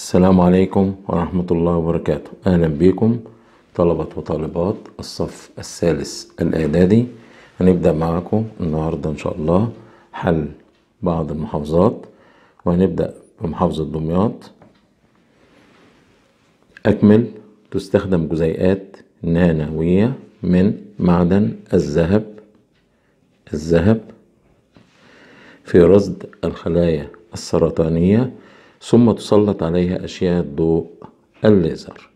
السلام عليكم ورحمة الله وبركاته أهلا بكم طلبة وطالبات الصف الثالث الإعدادي هنبدأ معاكم النهاردة إن شاء الله حل بعض المحافظات وهنبدأ بمحافظة دمياط أكمل تستخدم جزيئات نانوية من معدن الذهب الذهب في رصد الخلايا السرطانية ثم تسلط عليها أشياء ضوء الليزر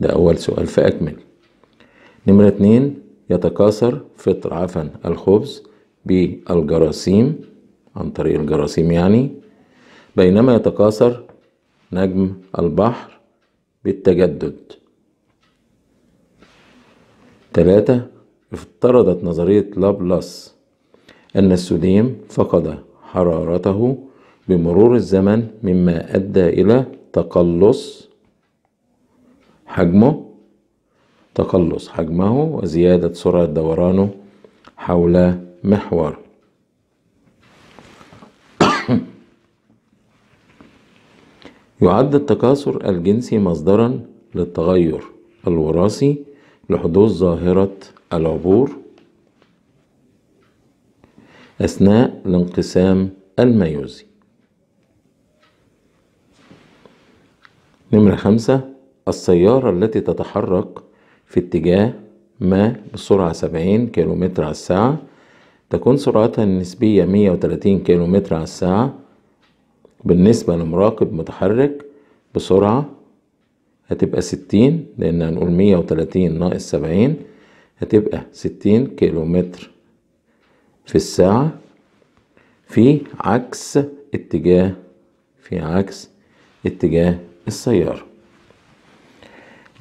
ده أول سؤال فأكمل نمرة اتنين يتكاثر فطر عفن الخبز بالجراثيم عن طريق الجراثيم يعني بينما يتكاثر نجم البحر بالتجدد ثلاثة افترضت نظرية لابلاس أن السوديم فقد حرارته بمرور الزمن مما أدى إلى تقلص حجمه تقلص حجمه وزيادة سرعة دورانه حول محور يعد التكاثر الجنسي مصدرا للتغير الوراثي لحدوث ظاهرة العبور أثناء الانقسام الميوزي نمرة خمسة السيارة التي تتحرك في اتجاه ما بسرعة سبعين كيلومتر على الساعة تكون سرعتها النسبية مية وتلاتين كيلومتر على الساعة بالنسبة لمراقب متحرك بسرعة هتبقى ستين لأن هنقول مية وتلاتين ناقص سبعين هتبقى ستين كيلومتر في الساعة في عكس اتجاه في عكس اتجاه السيارة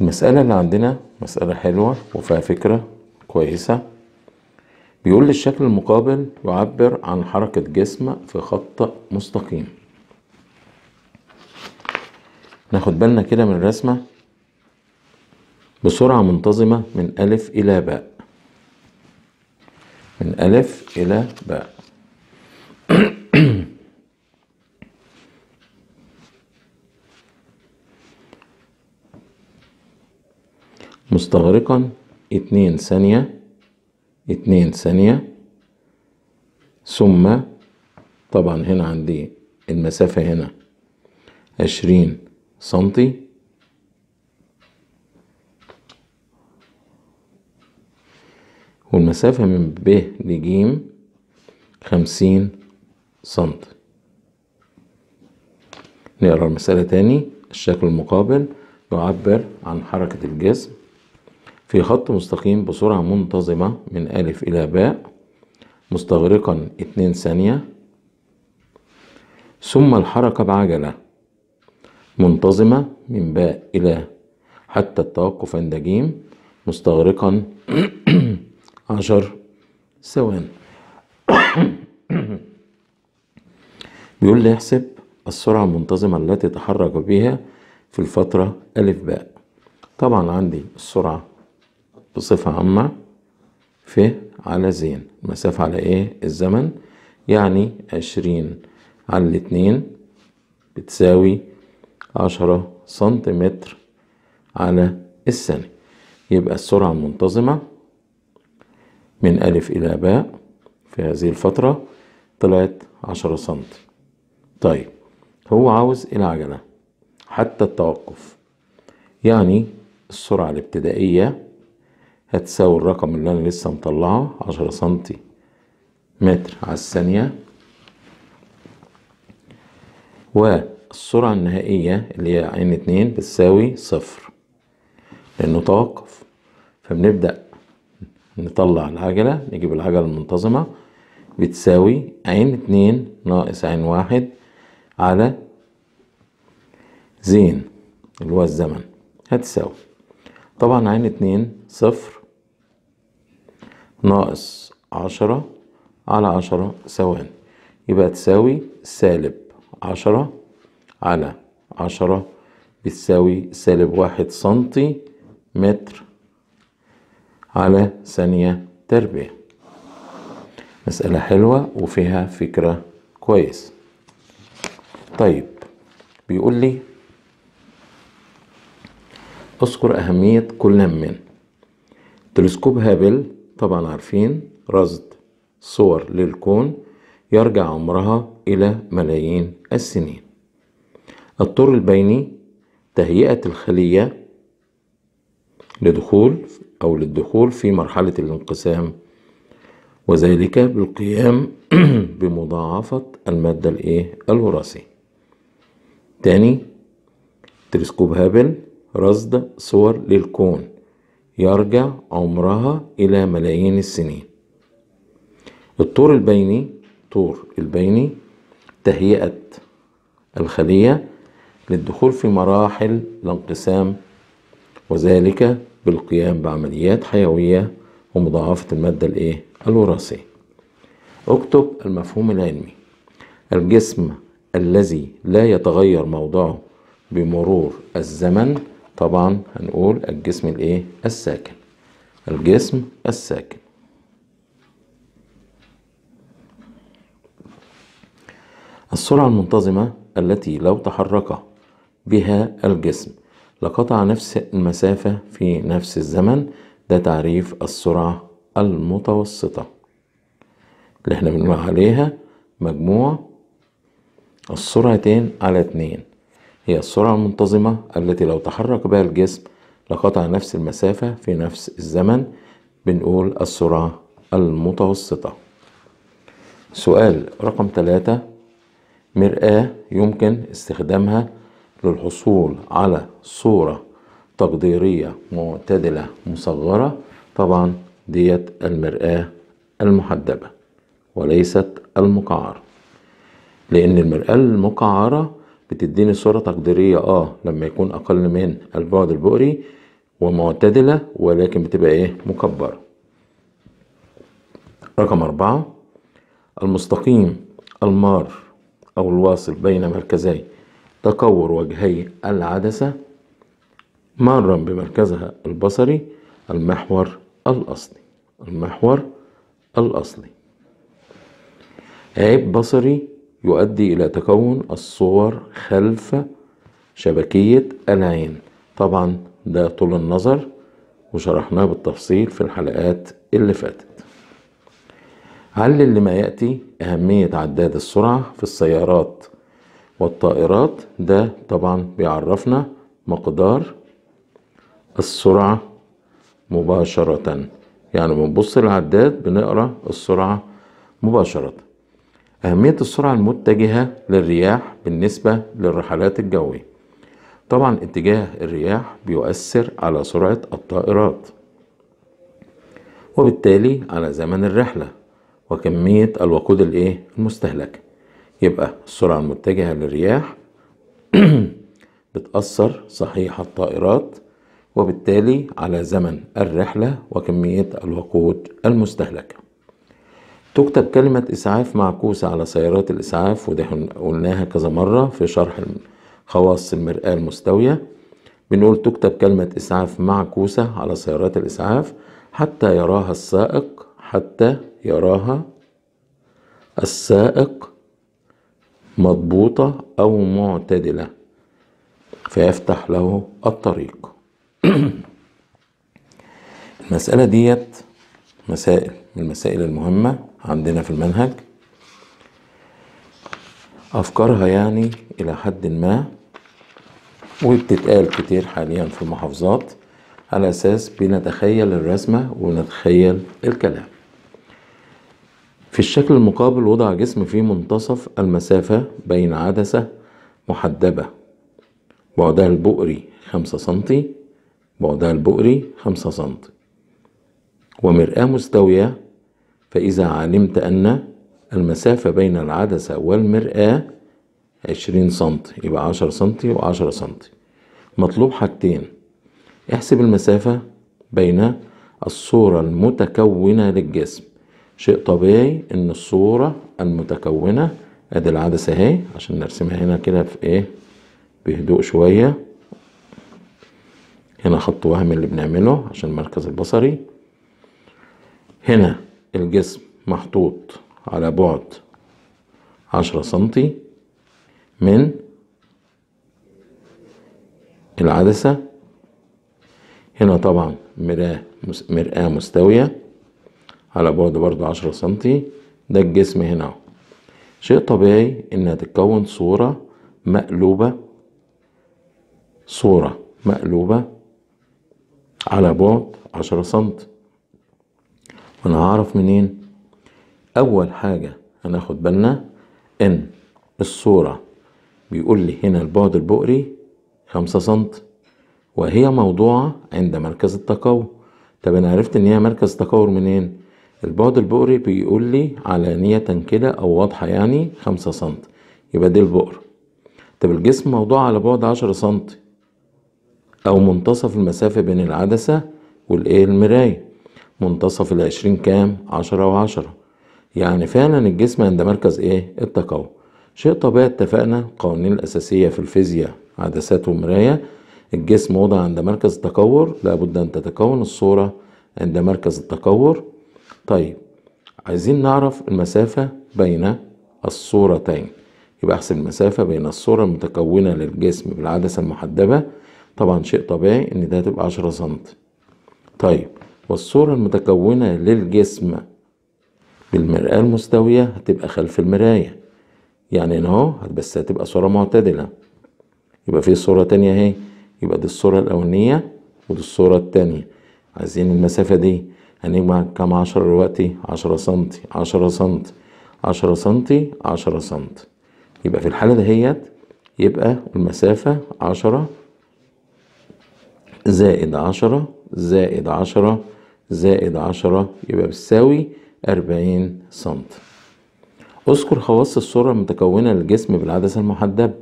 المسألة اللي عندنا مسألة حلوة وفيها فكرة كويسة بيقول الشكل المقابل يعبر عن حركة جسم في خط مستقيم ناخد بالنا كده من الرسمة بسرعة منتظمة من ألف إلى باء من ألف إلى باء مستغرقا اتنين ثانية اتنين ثانية ثم طبعا هنا عندي المسافة هنا عشرين سنتي والمسافة من ب لج خمسين سنتي نقرا المسألة تاني الشكل المقابل يعبر عن حركة الجسم في خط مستقيم بسرعة منتظمة من ألف إلى باء مستغرقا اتنين ثانية ثم الحركة بعجلة منتظمة من باء إلى حتى التوقف عند جيم مستغرقا عشر ثوان بيقول لي احسب السرعة المنتظمة التي تحرك بها في الفترة ألف باء طبعا عندي السرعة بصفة عامة ف على زين المسافة على ايه الزمن يعني عشرين على الاتنين بتساوي عشرة سنتيمتر على الثانية يبقى السرعة المنتظمة من ألف إلى باء في هذه الفترة طلعت عشرة سنتي طيب هو عاوز العجلة حتى التوقف يعني السرعة الابتدائية هتساوي الرقم اللي انا لسه مطلعه عشرة سنتي متر على الثانية والسرعة النهائية اللي هي عين اتنين بتساوي صفر لأنه توقف فبنبدأ نطلع العجلة نجيب العجلة المنتظمة بتساوي عين اتنين ناقص عين واحد على زين اللي هو الزمن هتساوي طبعا عين اتنين صفر ناقص عشرة على عشرة سواء يبقى تساوي سالب عشرة على عشرة بتساوي سالب واحد سنتي متر على ثانية تربيع مسألة حلوة وفيها فكرة كويس طيب بيقول لي اذكر أهمية كل من تلسكوب هابل طبعا عارفين رصد صور للكون يرجع عمرها إلى ملايين السنين الطور البيني تهيئة الخلية لدخول أو للدخول في مرحلة الانقسام وذلك بالقيام بمضاعفة المادة الإيه الوراثية تاني تلسكوب هابل رصد صور للكون يرجع عمرها إلى ملايين السنين الطور البيني طور البيني تهيئة الخلية للدخول في مراحل الانقسام وذلك بالقيام بعمليات حيوية ومضاعفة المادة الإيه؟ الوراثية اكتب المفهوم العلمي الجسم الذي لا يتغير موضعه بمرور الزمن طبعا هنقول الجسم الايه الساكن الجسم الساكن السرعة المنتظمة التي لو تحرك بها الجسم لقطع نفس المسافة في نفس الزمن ده تعريف السرعة المتوسطة اللي احنا بنقول عليها مجموع السرعتين على اتنين هي السرعة المنتظمة التي لو تحرك بها الجسم لقطع نفس المسافة في نفس الزمن بنقول السرعة المتوسطة سؤال رقم ثلاثة مرآة يمكن استخدامها للحصول على صورة تقديرية معتدلة مصغرة طبعا ديت المرآة المحدبة وليست المقعرة لأن المرآة المقعرة بتديني صورة تقديرية اه لما يكون اقل من البعد البؤري ومعتدلة ولكن بتبقى ايه مكبرة رقم أربعة المستقيم المار أو الواصل بين مركزي تكور وجهي العدسة مارا بمركزها البصري المحور الأصلي المحور الأصلي عيب بصري يؤدي إلى تكون الصور خلف شبكية العين طبعا ده طول النظر وشرحناه بالتفصيل في الحلقات اللي فاتت علل لما يأتي أهمية عداد السرعة في السيارات والطائرات ده طبعا بيعرفنا مقدار السرعة مباشرة يعني بنبص العداد بنقرأ السرعة مباشرة أهمية السرعة المتجهة للرياح بالنسبة للرحلات الجوية طبعا اتجاه الرياح بيؤثر على سرعة الطائرات وبالتالي على زمن الرحلة وكمية الوقود الايه المستهلك يبقى السرعة المتجهة للرياح بتأثر صحيح الطائرات وبالتالي على زمن الرحلة وكمية الوقود المستهلكة تكتب كلمة إسعاف معكوسة على سيارات الإسعاف ودي قلناها كذا مرة في شرح خواص المرآة المستوية بنقول تكتب كلمة إسعاف معكوسة على سيارات الإسعاف حتى يراها السائق حتى يراها السائق مضبوطة أو معتدلة فيفتح له الطريق المسألة ديت مسائل من المسائل المهمة عندنا في المنهج أفكارها يعني إلى حد ما وبتتقال كتير حاليا في المحافظات على أساس بنتخيل الرسمة ونتخيل الكلام في الشكل المقابل وضع جسم في منتصف المسافة بين عدسة محدبة بعدها البؤري خمسة سنتي بعدها البؤري خمسة سنتي ومرآة مستوية فإذا علمت أن المسافة بين العدسة والمرآة عشرين سنتي يبقى عشر سنتي وعشرة سنتي مطلوب حاجتين احسب المسافة بين الصورة المتكونة للجسم شيء طبيعي ان الصورة المتكونة ادي العدسة اهي عشان نرسمها هنا كده في ايه بهدوء شوية هنا خط وهم اللي بنعمله عشان المركز البصري هنا الجسم محطوط على بعد عشرة سنتي من العدسة هنا طبعا مرآة مستوية على بعد برضو عشرة سنتي ده الجسم هنا اهو شيء طبيعي انها تتكون صورة مقلوبة صورة مقلوبة على بعد عشرة سنتي وانا هعرف منين اول حاجة هناخد بالنا ان الصورة بيقول لي هنا البعد البؤري خمسة سنت وهي موضوعة عند مركز التقاور طب انا عرفت ان هي مركز تقاور منين البعد البؤري بيقول لي علانية كده او واضحة يعني خمسة سنت يبقى دي البؤر طب الجسم موضوع على بعد عشرة سنتي او منتصف المسافة بين العدسة والايه المراية منتصف العشرين كام عشرة وعشرة يعني فعلا الجسم عند مركز ايه التقوم شيء طبيعي اتفقنا القوانين الأساسية في الفيزياء عدسات ومراية الجسم وضع عند مركز التكور لابد أن تتكون الصورة عند مركز التكور طيب عايزين نعرف المسافة بين الصورتين يبقى أحسب المسافة بين الصورة المتكونة للجسم بالعدسة المحدبة طبعا شيء طبيعي إن ده تبقى عشرة سنتي طيب والصورة المتكونة للجسم بالمرآة المستوية هتبقى خلف المراية يعني هنا اهو بس هتبقى صورة معتدلة يبقى في صورة تانية اهي يبقى دي الصورة الأولانية ودي الصورة التانية عايزين المسافة دي هنجمع كام عشرة دلوقتي عشرة سنتي عشرة سنتي عشرة سنتي عشرة سنتي يبقى في الحالة دهيت يبقى المسافة عشرة زائد عشرة زائد عشرة زائد عشرة يبقى بتساوي أربعين سنت اذكر خواص الصورة المتكونة للجسم بالعدسة المحدبة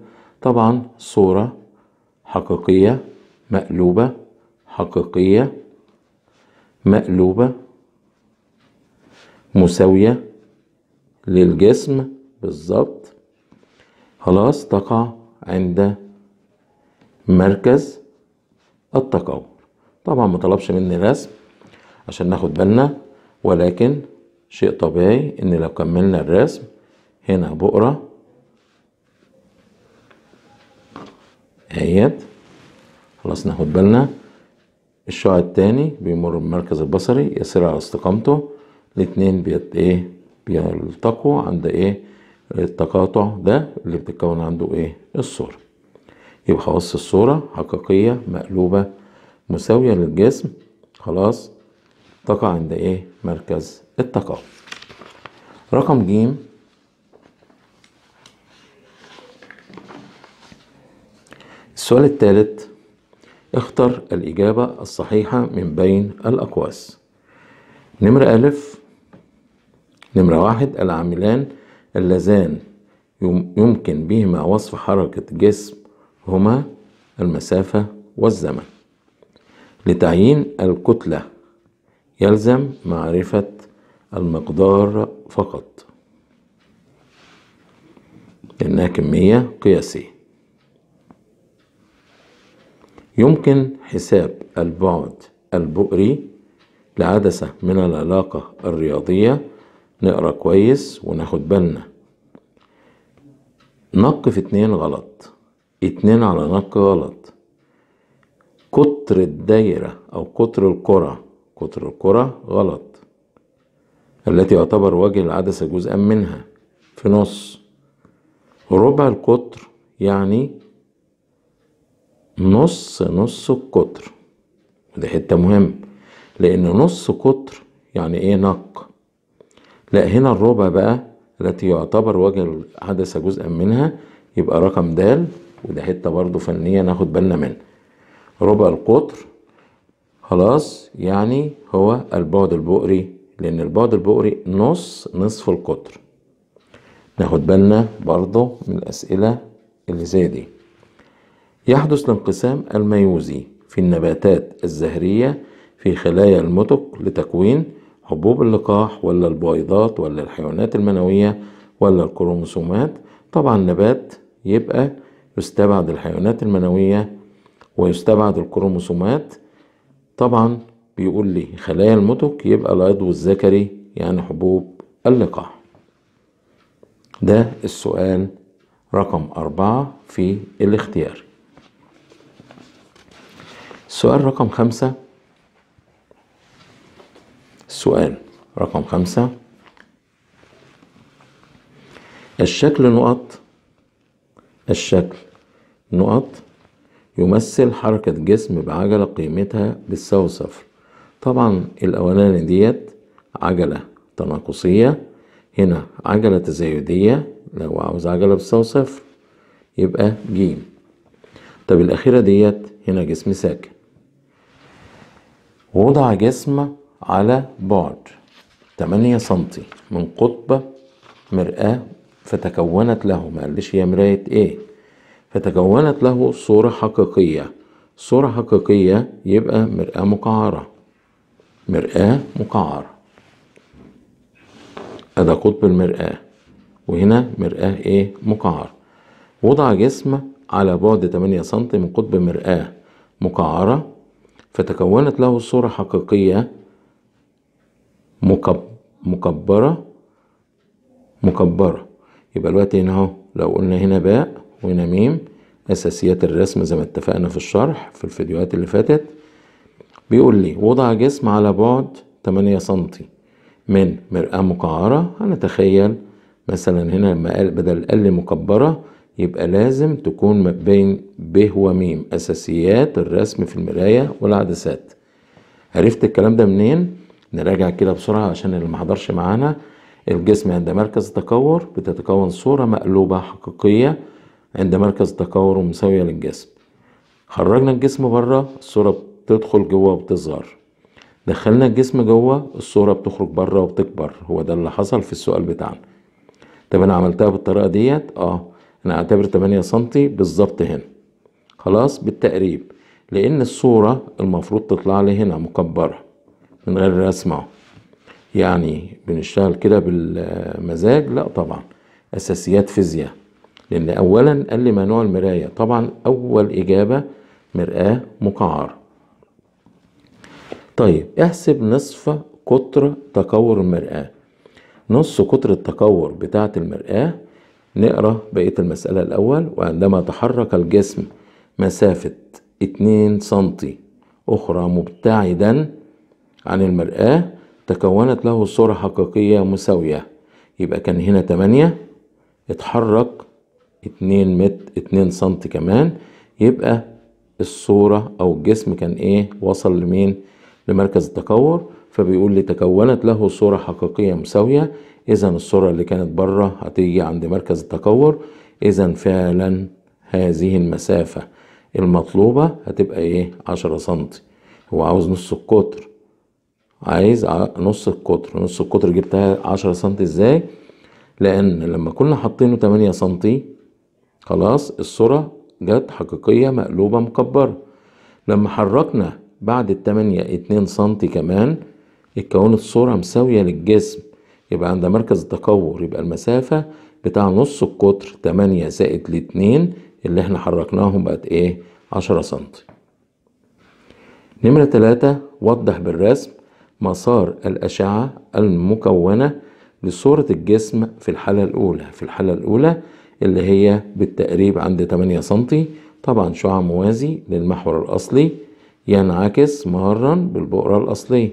طبعا صورة حقيقية مقلوبة حقيقية مقلوبة مساوية للجسم بالظبط خلاص تقع عند مركز التقور طبعا مطلبش مني رسم عشان ناخد بالنا ولكن شيء طبيعي ان لو كملنا الرسم هنا بقرة اهيت خلاص ناخد بالنا الشعاع التاني بيمر بالمركز البصري يسير على استقامته الاتنين بيت ايه بيلتقوا عند ايه التقاطع ده اللي بتتكون عنده ايه الصورة يبقى خلاص الصورة حقيقية مقلوبة مساوية للجسم خلاص تقع عند ايه مركز التقاء رقم ج السؤال الثالث اختر الإجابة الصحيحة من بين الأقواس نمرة ألف نمرة واحد العاملان اللذان يمكن بهما وصف حركة جسم هما المسافة والزمن لتعيين الكتلة يلزم معرفة المقدار فقط لأنها كمية قياسية يمكن حساب البعد البؤري لعدسة من العلاقة الرياضية نقرأ كويس وناخد بالنا نق في اتنين غلط اتنين على نق غلط قطر الدايرة أو قطر الكرة قطر الكرة غلط التي يعتبر وجه العدسة جزءا منها في نص ربع القطر يعني نص نص القطر ودي حتة مهمة لأن نص قطر يعني إيه نق لا هنا الربع بقى التي يعتبر وجه العدسة جزءا منها يبقى رقم د وده حتة برضو فنية ناخد بالنا منها ربع القطر خلاص يعني هو البعد البؤري لأن البعد البؤري نص نصف القطر ناخد بالنا برضه من الأسئلة اللي زي دي يحدث الانقسام الميوزي في النباتات الزهرية في خلايا المتق لتكوين حبوب اللقاح ولا البويضات ولا الحيوانات المنوية ولا الكروموسومات طبعا النبات يبقى يستبعد الحيوانات المنوية ويستبعد الكروموسومات طبعا بيقول لي خلايا المتك يبقى العضو الذكري يعني حبوب اللقاح ده السؤال رقم أربعة في الاختيار السؤال رقم خمسة السؤال رقم خمسة الشكل نقط الشكل نقط يمثل حركة جسم بعجلة قيمتها بتساوي صفر طبعا الأولاني ديت عجلة تناقصية هنا عجلة تزايدية لو عاوز عجلة بتساوي صفر يبقى ج طب الأخيرة ديت هنا جسم ساكن وضع جسم على بعد 8 سنتي من قطب مرآة فتكونت له ما قالش هي مراية ايه فتكونت له صورة حقيقية صورة حقيقية يبقى مرآة مقعرة مرآة مقعرة هذا قطب المرآة وهنا مرآة إيه مقعرة وضع جسم على بعد 8 سم من قطب مرآة مقعرة فتكونت له صورة حقيقية مكب مكبرة مكبرة يبقى الوقت هنا اهو لو قلنا هنا باء ونميم أساسيات الرسم زي ما اتفقنا في الشرح في الفيديوهات اللي فاتت بيقول لي وضع جسم على بعد 8 سنتي من مرآة مقعرة هنتخيل مثلا هنا لما بدل ال مكبرة يبقى لازم تكون ما بين ب وميم أساسيات الرسم في المراية والعدسات عرفت الكلام ده منين؟ نراجع كده بسرعة عشان اللي محضرش معانا الجسم عند مركز التكور بتتكون صورة مقلوبة حقيقية عند مركز تكور مساوية للجسم خرجنا الجسم بره الصورة بتدخل جوه وبتظهر دخلنا الجسم جوه الصورة بتخرج بره وبتكبر هو ده اللي حصل في السؤال بتاعنا طب انا عملتها بالطريقة ديت اه انا اعتبر 8 سنتي بالظبط هنا خلاص بالتقريب لان الصورة المفروض تطلع لي هنا مكبرة من غير رسم يعني بنشتغل كده بالمزاج لا طبعا اساسيات فيزياء لأن أولا قال لي ما نوع المراية طبعا أول إجابة مرآة مقعر طيب احسب نصف قطر تكور المرآة نص قطر التكور بتاعة المرآة نقرأ بقية المسألة الأول وعندما تحرك الجسم مسافة 2 سنتي أخرى مبتعدا عن المرآة تكونت له صورة حقيقية مساوية يبقى كان هنا 8 اتحرك اتنين متر اتنين سنتي كمان يبقى الصورة أو الجسم كان إيه وصل لمين لمركز التكور فبيقول لي تكونت له صورة حقيقية مساوية إذا الصورة اللي كانت بره هتيجي عند مركز التكور إذا فعلا هذه المسافة المطلوبة هتبقى إيه عشرة سنتي هو عاوز نص القطر عايز نص القطر نص القطر جبتها عشرة سنتي إزاي؟ لأن لما كنا حاطينه تمانية سنتي خلاص الصورة جت حقيقية مقلوبة مكبرة لما حركنا بعد التمانية اتنين سنتي كمان اتكونت صورة مساوية للجسم يبقى عند مركز التكور يبقى المسافة بتاع نص القطر تمانية زائد الاتنين اللي احنا حركناهم بقت ايه عشرة سنتي نمرة تلاتة وضح بالرسم مسار الأشعة المكونة لصورة الجسم في الحالة الأولى في الحالة الأولى اللي هي بالتقريب عند 8 سنتي طبعا شعاع موازي للمحور الأصلي ينعكس مارا بالبؤرة الأصلية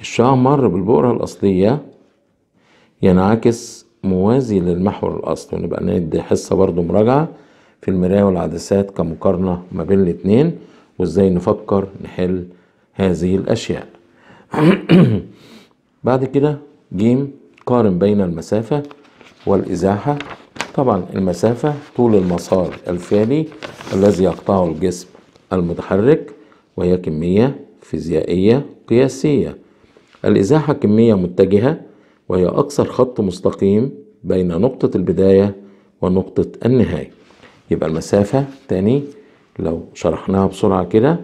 الشعاع مر بالبؤرة الأصلية ينعكس موازي للمحور الأصلي ونبقى ندي حصة برضو مراجعة في المراية والعدسات كمقارنة ما بين الاتنين وازاي نفكر نحل هذه الأشياء بعد كده جيم قارن بين المسافة والإزاحة طبعا المسافة طول المسار الفعلي الذي يقطعه الجسم المتحرك وهي كمية فيزيائية قياسية الإزاحة كمية متجهة وهي أكثر خط مستقيم بين نقطة البداية ونقطة النهاية يبقى المسافة تاني لو شرحناها بسرعة كده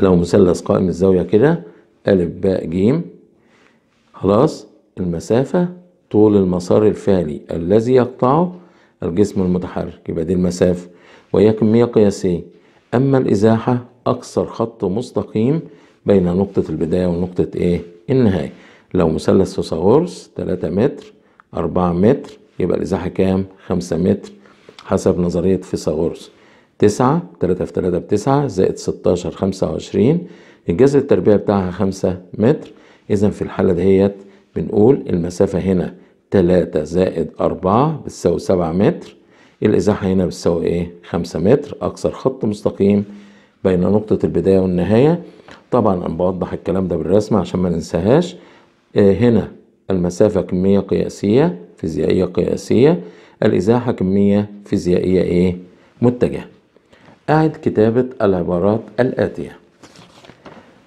لو مثلث قائم الزاوية كده أ ب ج خلاص المسافة طول المسار الفعلي الذي يقطعه الجسم المتحرك يبقى دي المسافة وهي كمية قياسية أما الإزاحة أكثر خط مستقيم بين نقطة البداية ونقطة إيه؟ النهاية لو مثلث فيثاغورس 3 متر 4 متر يبقى الإزاحة كام؟ 5 متر حسب نظرية فيثاغورس 9 3 في 3 9 زائد 16 25 الجذر التربيع بتاعها 5 متر إذا في الحالة دهيت بنقول المسافة هنا 3 زائد 4 بتساوي 7 متر الإزاحة هنا بتساوي إيه؟ 5 متر أقصر خط مستقيم بين نقطة البداية والنهاية طبعا أنا بوضح الكلام ده بالرسم عشان ما ننساهاش آه، هنا المسافة كمية قياسية فيزيائية قياسية الإزاحة كمية فيزيائية إيه؟ متجهة أعد كتابة العبارات الآتية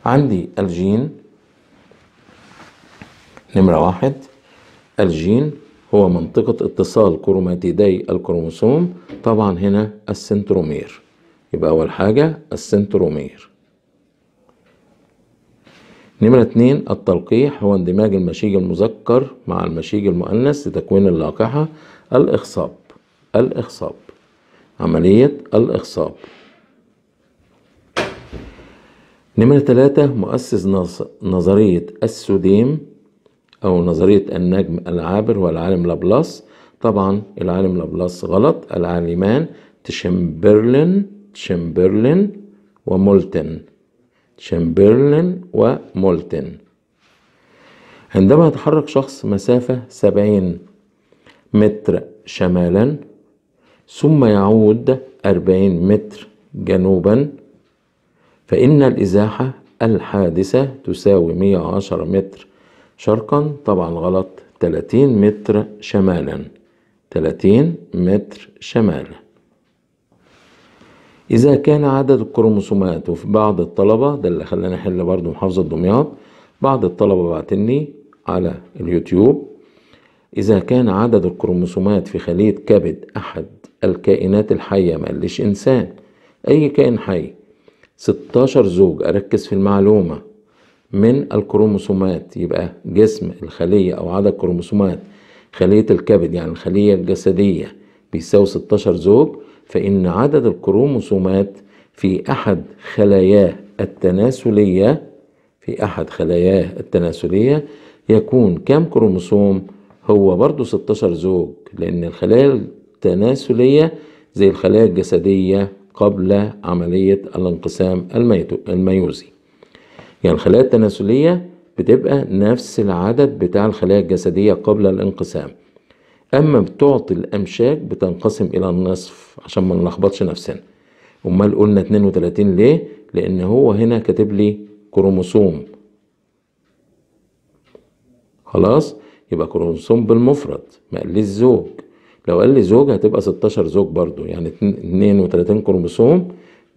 عندي الجين نمرة واحد الجين هو منطقة اتصال كروماتيدي الكروموسوم طبعا هنا السنترومير يبقى أول حاجة السنترومير نمرة اتنين التلقيح هو اندماج المشيج المذكر مع المشيج المؤنث لتكوين اللاقحة الإخصاب الإخصاب عملية الإخصاب نمرة ثلاثة مؤسس نظرية السوديم أو نظرية النجم العابر والعالم لابلاس طبعا العالم لابلاس غلط العالمان تشمبرلين تشمبرلين ومولتن تشمبرلين ومولتن عندما يتحرك شخص مسافة سبعين متر شمالا ثم يعود أربعين متر جنوبا فإن الإزاحة الحادثة تساوي مية عشر متر شرقا طبعا غلط 30 متر شمالا 30 متر شمالا إذا كان عدد الكروموسومات وفي بعض الطلبة ده اللي خلاني أحل برضو محافظة دمياط بعض الطلبة بعتني على اليوتيوب إذا كان عدد الكروموسومات في خلية كبد أحد الكائنات الحية ما قالش إنسان أي كائن حي 16 زوج أركز في المعلومة من الكروموسومات يبقى جسم الخلية أو عدد كروموسومات خلية الكبد يعني الخلية الجسدية بيساوي 16 زوج فإن عدد الكروموسومات في أحد خلاياه التناسلية في أحد خلاياه التناسلية يكون كام كروموسوم هو برضو 16 زوج لأن الخلايا التناسلية زي الخلايا الجسدية قبل عملية الانقسام الميوزي يعني الخلايا التناسلية بتبقى نفس العدد بتاع الخلايا الجسدية قبل الانقسام أما بتعطي الأمشاك بتنقسم إلى النصف عشان ما نلخبطش نفسنا أمال قلنا 32 ليه؟ لأن هو هنا كاتب لي كروموسوم خلاص؟ يبقى كروموسوم بالمفرد ما قاليش زوج لو قال لي زوج هتبقى 16 زوج برضو يعني 32 كروموسوم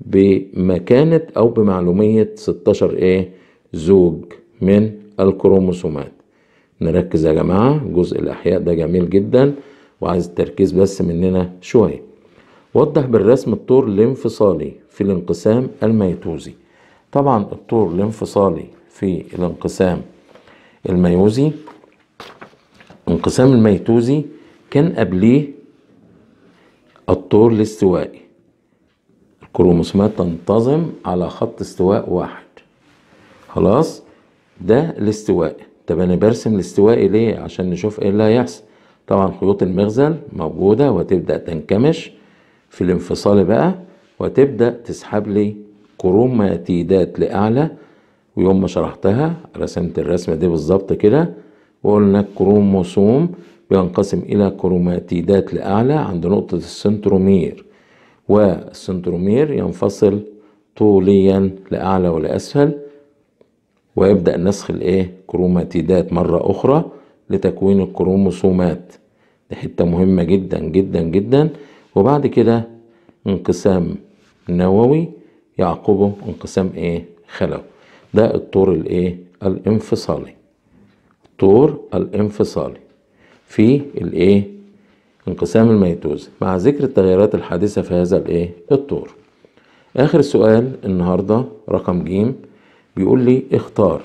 بمكانة أو بمعلومية 16 إيه زوج من الكروموسومات نركز يا جماعة جزء الأحياء ده جميل جدا وعايز التركيز بس مننا شوية وضح بالرسم الطور الانفصالي في الانقسام الميتوزي طبعا الطور الانفصالي في الانقسام الميوزي انقسام الميتوزي كان قبليه الطور الاستوائي كروموسومات تنتظم على خط استواء واحد خلاص ده الاستواء طب انا برسم الاستواء ليه عشان نشوف ايه اللي هيحصل طبعا خيوط المغزل موجودة وتبدأ تنكمش في الانفصال بقى وتبدأ تسحب لي كروماتيدات لأعلى ويوم ما شرحتها رسمت الرسمة دي بالظبط كده وقلنا الكروموسوم بينقسم إلى كروماتيدات لأعلى عند نقطة السنترومير والسنترومير ينفصل طوليا لأعلى ولأسفل ويبدأ نسخ الايه كروماتيدات مرة أخرى لتكوين الكروموسومات دي حتة مهمة جدا جدا جدا وبعد كده انقسام نووي يعقبه انقسام ايه خلوي ده الطور الايه الانفصالي طور الانفصالي في الايه انقسام الميتوز مع ذكر التغيرات الحادثة في هذا الايه الطور آخر سؤال النهاردة رقم ج بيقول لي اختار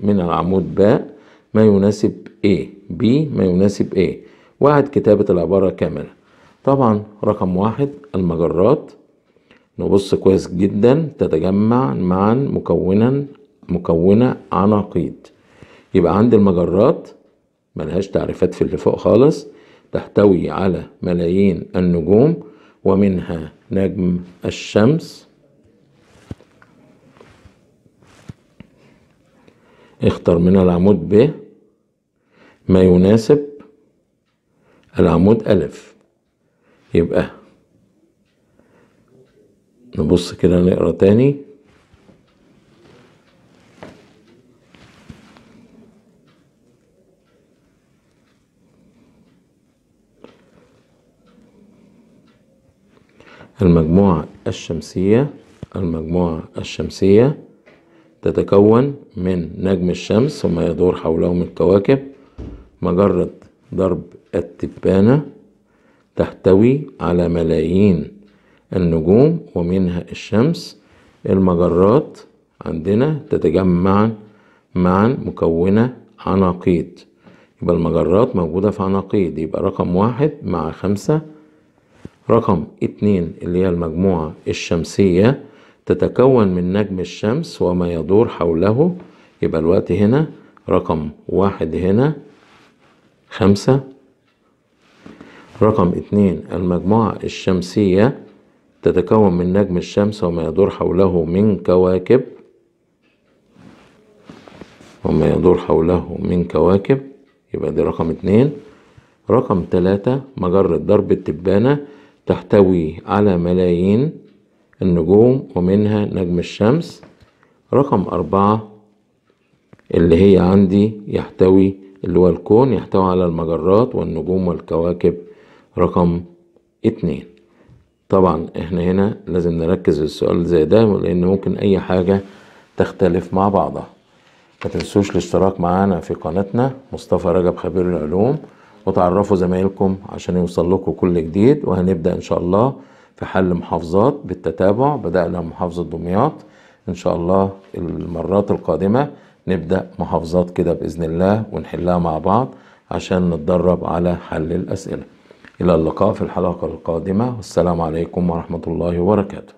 من العمود باء ما يناسب A B ما يناسب A وعد كتابة العبارة كاملة طبعا رقم واحد المجرات نبص كويس جدا تتجمع معا مكونا مكونة عناقيد يبقى عندي المجرات ملهاش تعريفات في اللي فوق خالص تحتوي على ملايين النجوم ومنها نجم الشمس اختر من العمود ب ما يناسب العمود ألف يبقى نبص كده نقرا تاني المجموعة الشمسية المجموعة الشمسية تتكون من نجم الشمس وما يدور حولهم الكواكب مجرة درب التبانة تحتوي على ملايين النجوم ومنها الشمس المجرات عندنا تتجمع معا مكونة عناقيد يبقى المجرات موجودة في عناقيد يبقى رقم واحد مع خمسة رقم اتنين اللي هي المجموعة الشمسية تتكون من نجم الشمس وما يدور حوله يبقى الوقت هنا رقم واحد هنا خمسة رقم اتنين المجموعة الشمسية تتكون من نجم الشمس وما يدور حوله من كواكب وما يدور حوله من كواكب يبقى دي رقم اتنين رقم تلاتة مجرة درب التبانة تحتوي على ملايين النجوم ومنها نجم الشمس رقم أربعة اللي هي عندي يحتوي اللي هو الكون يحتوي على المجرات والنجوم والكواكب رقم اتنين طبعا احنا هنا لازم نركز السؤال زي ده لان ممكن اي حاجة تختلف مع بعضها ما تنسوش الاشتراك معانا في قناتنا مصطفى رجب خبير العلوم وتعرفوا زمايلكم عشان يوصل لكم كل جديد وهنبدأ إن شاء الله في حل محافظات بالتتابع بدأنا محافظة دمياط إن شاء الله المرات القادمة نبدأ محافظات كده بإذن الله ونحلها مع بعض عشان نتدرب على حل الأسئلة إلى اللقاء في الحلقة القادمة والسلام عليكم ورحمة الله وبركاته